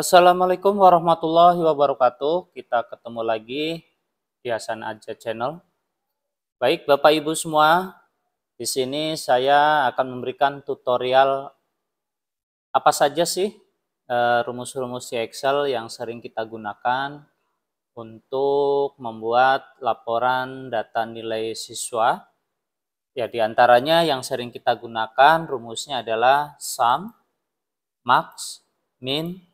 Assalamualaikum warahmatullahi wabarakatuh. Kita ketemu lagi di Hasan Aja Channel. Baik, Bapak Ibu semua, di sini saya akan memberikan tutorial apa saja sih eh, rumus-rumus di Excel yang sering kita gunakan untuk membuat laporan data nilai siswa. Ya, di antaranya yang sering kita gunakan rumusnya adalah sum, max, min,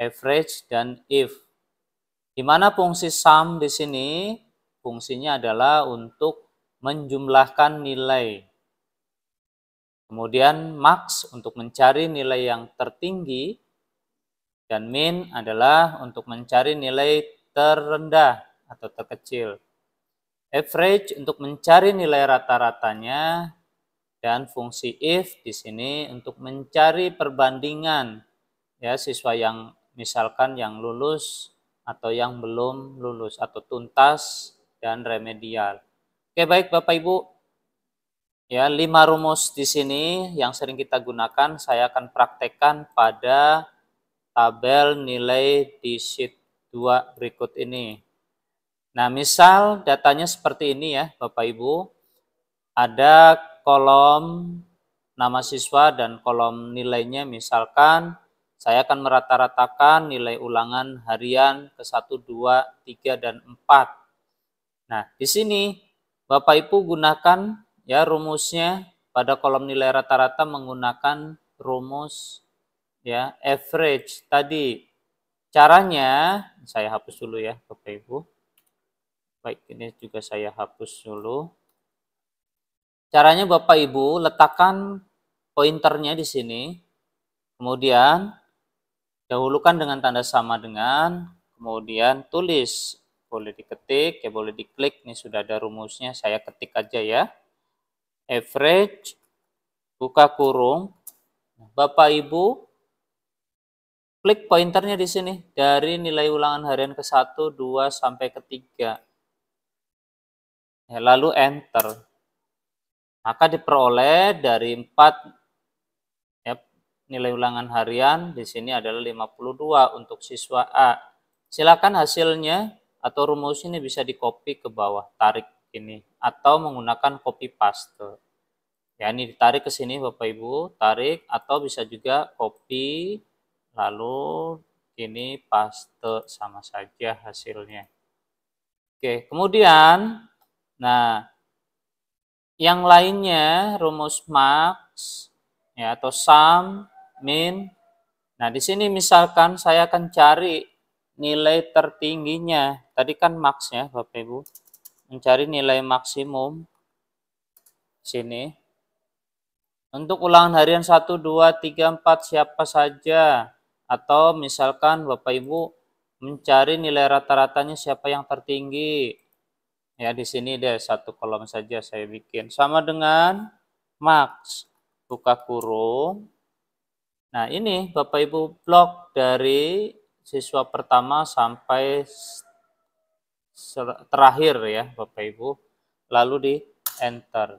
average, dan if. Di mana fungsi sum di sini? Fungsinya adalah untuk menjumlahkan nilai. Kemudian max untuk mencari nilai yang tertinggi dan min adalah untuk mencari nilai terendah atau terkecil. Average untuk mencari nilai rata-ratanya dan fungsi if di sini untuk mencari perbandingan ya siswa yang misalkan yang lulus atau yang belum lulus atau tuntas dan remedial. Oke, baik Bapak Ibu. Ya, lima rumus di sini yang sering kita gunakan saya akan praktekkan pada tabel nilai di sheet 2 berikut ini. Nah, misal datanya seperti ini ya, Bapak Ibu. Ada kolom nama siswa dan kolom nilainya misalkan saya akan merata-ratakan nilai ulangan harian ke 1, 2, 3, dan 4. Nah, di sini Bapak Ibu gunakan ya rumusnya pada kolom nilai rata-rata menggunakan rumus ya average tadi. Caranya saya hapus dulu ya Bapak Ibu. Baik, ini juga saya hapus dulu. Caranya Bapak Ibu letakkan pointernya di sini. Kemudian Dahulukan dengan tanda sama dengan, kemudian tulis. Boleh diketik, ya boleh diklik. Ini sudah ada rumusnya, saya ketik aja ya. Average, buka kurung. Bapak Ibu, klik pointernya di sini. Dari nilai ulangan harian ke-1, 2, sampai ke-3. Ya, lalu enter. Maka diperoleh dari 4 nilai ulangan harian di sini adalah 52 untuk siswa A. Silakan hasilnya atau rumus ini bisa dicopy ke bawah, tarik ini atau menggunakan copy paste. Ya, ini ditarik ke sini Bapak Ibu, tarik atau bisa juga copy lalu ini paste sama saja hasilnya. Oke, kemudian nah yang lainnya rumus max ya atau sum min. Nah, di sini misalkan saya akan cari nilai tertingginya. Tadi kan max ya, Bapak Ibu. Mencari nilai maksimum sini. Untuk ulangan harian 1 2 3 4 siapa saja atau misalkan Bapak Ibu mencari nilai rata-ratanya siapa yang tertinggi. Ya, di sini deh satu kolom saja saya bikin. Sama dengan max buka kurung Nah, ini Bapak Ibu blog dari siswa pertama sampai terakhir ya Bapak Ibu. Lalu di enter.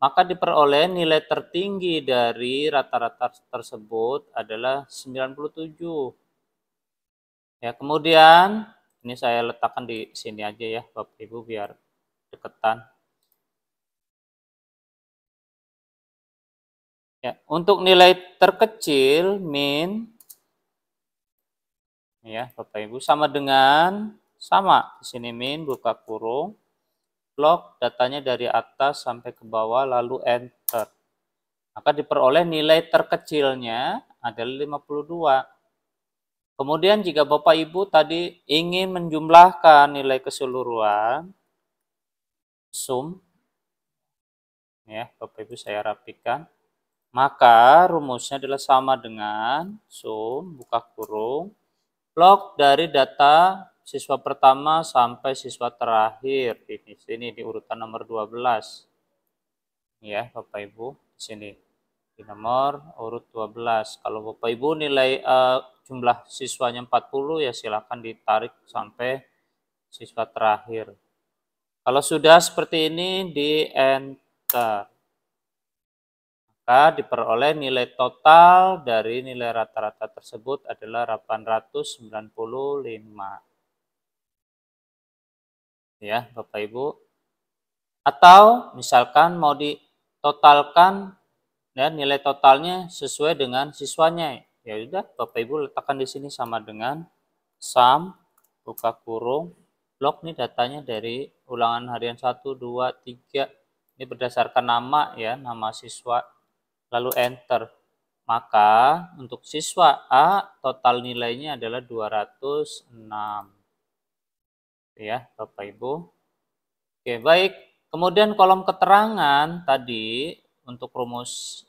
Maka diperoleh nilai tertinggi dari rata-rata tersebut adalah 97. Ya, kemudian ini saya letakkan di sini aja ya Bapak Ibu biar deketan. Ya, untuk nilai terkecil min ya Bapak Ibu sama dengan sama di sini min buka kurung blok datanya dari atas sampai ke bawah lalu enter. Maka diperoleh nilai terkecilnya adalah 52. Kemudian jika Bapak Ibu tadi ingin menjumlahkan nilai keseluruhan sum ya Bapak Ibu saya rapikan maka rumusnya adalah sama dengan sum buka kurung log dari data siswa pertama sampai siswa terakhir ini sini di urutan nomor 12. Ya, Bapak Ibu, di sini di nomor urut 12. Kalau Bapak Ibu nilai uh, jumlah siswanya 40 ya silakan ditarik sampai siswa terakhir. Kalau sudah seperti ini di enter maka diperoleh nilai total dari nilai rata-rata tersebut adalah 895. Ya, Bapak Ibu. Atau misalkan mau ditotalkan ya, nilai totalnya sesuai dengan siswanya. Ya sudah, Bapak Ibu letakkan di sini sama dengan sum buka kurung blok nih datanya dari ulangan harian 1 2 3 ini berdasarkan nama ya, nama siswa lalu enter. Maka untuk siswa A total nilainya adalah 206. Ya, Bapak Ibu. Oke, baik. Kemudian kolom keterangan tadi untuk rumus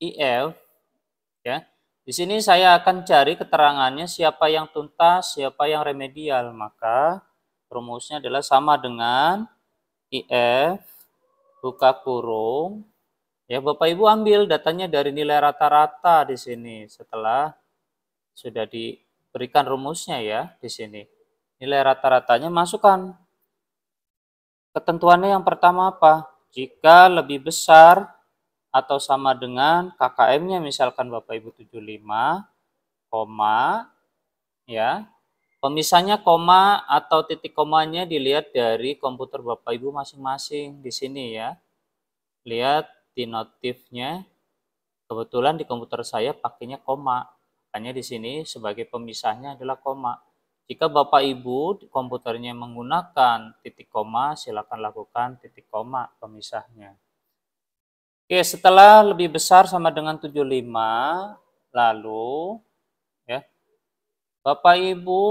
IF ya. Di sini saya akan cari keterangannya siapa yang tuntas, siapa yang remedial. Maka rumusnya adalah sama dengan IF buka kurung Ya, Bapak Ibu ambil datanya dari nilai rata-rata di sini setelah sudah diberikan rumusnya ya di sini. Nilai rata-ratanya masukkan. Ketentuannya yang pertama apa? Jika lebih besar atau sama dengan KKM-nya misalkan Bapak Ibu 75, koma ya. Pemisahnya koma atau titik komanya dilihat dari komputer Bapak Ibu masing-masing di sini ya. Lihat di notifnya kebetulan di komputer saya pakainya koma. Hanya di sini sebagai pemisahnya adalah koma. Jika Bapak Ibu komputernya menggunakan titik koma, silakan lakukan titik koma pemisahnya. Oke, setelah lebih besar sama dengan 75, lalu ya. Bapak Ibu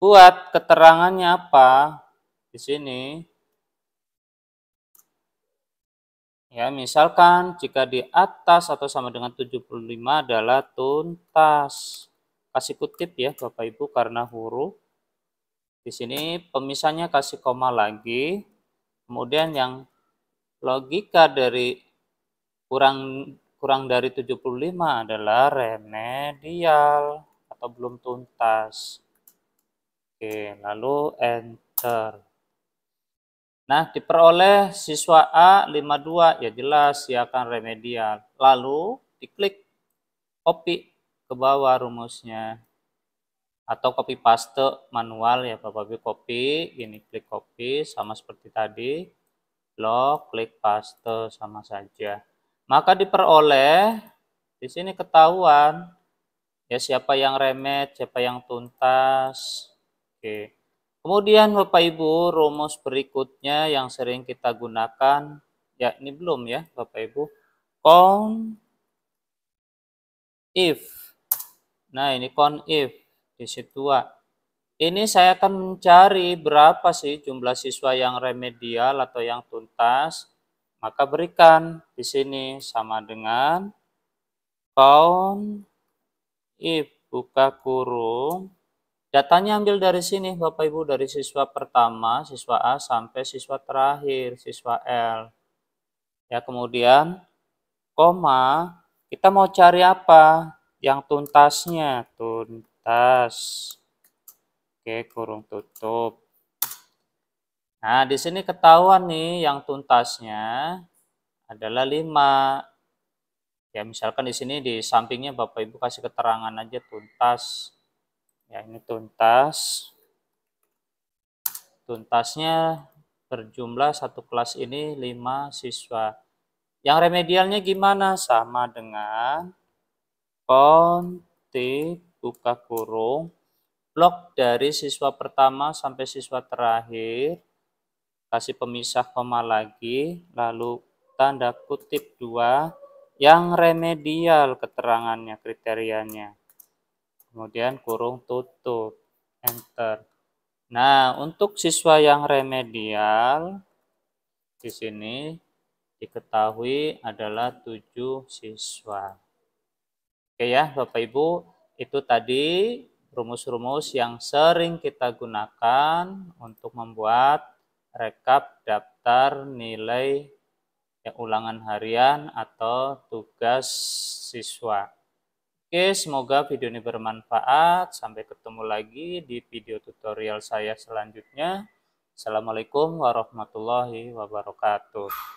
buat keterangannya apa di sini Ya, misalkan jika di atas atau sama dengan 75 adalah tuntas. Kasih kutip ya Bapak Ibu karena huruf. Di sini pemisahnya kasih koma lagi. Kemudian yang logika dari kurang kurang dari 75 adalah remedial atau belum tuntas. Oke, lalu enter. Nah, diperoleh siswa A52, ya jelas ya akan remedial. Lalu diklik copy ke bawah rumusnya. Atau copy paste manual ya Bapak Ibu copy, ini klik copy sama seperti tadi. Lo klik paste sama saja. Maka diperoleh di sini ketahuan ya siapa yang remed, siapa yang tuntas. Oke. Kemudian Bapak Ibu, rumus berikutnya yang sering kita gunakan, ya ini belum ya Bapak Ibu, count if. Nah ini count if di situ. Ini saya akan mencari berapa sih jumlah siswa yang remedial atau yang tuntas. Maka berikan di sini sama dengan count if buka kurung Datanya ambil dari sini Bapak Ibu dari siswa pertama, siswa A sampai siswa terakhir, siswa L. Ya, kemudian koma, kita mau cari apa? Yang tuntasnya, tuntas. Oke, kurung tutup. Nah, di sini ketahuan nih yang tuntasnya adalah 5. Ya, misalkan di sini di sampingnya Bapak Ibu kasih keterangan aja tuntas ya ini tuntas tuntasnya berjumlah satu kelas ini lima siswa yang remedialnya gimana sama dengan konti buka kurung blok dari siswa pertama sampai siswa terakhir kasih pemisah koma lagi lalu tanda kutip dua yang remedial keterangannya kriterianya kemudian kurung tutup, enter. Nah, untuk siswa yang remedial, di sini diketahui adalah tujuh siswa. Oke ya, Bapak Ibu, itu tadi rumus-rumus yang sering kita gunakan untuk membuat rekap daftar nilai ya, ulangan harian atau tugas siswa. Oke, semoga video ini bermanfaat. Sampai ketemu lagi di video tutorial saya selanjutnya. Assalamualaikum warahmatullahi wabarakatuh.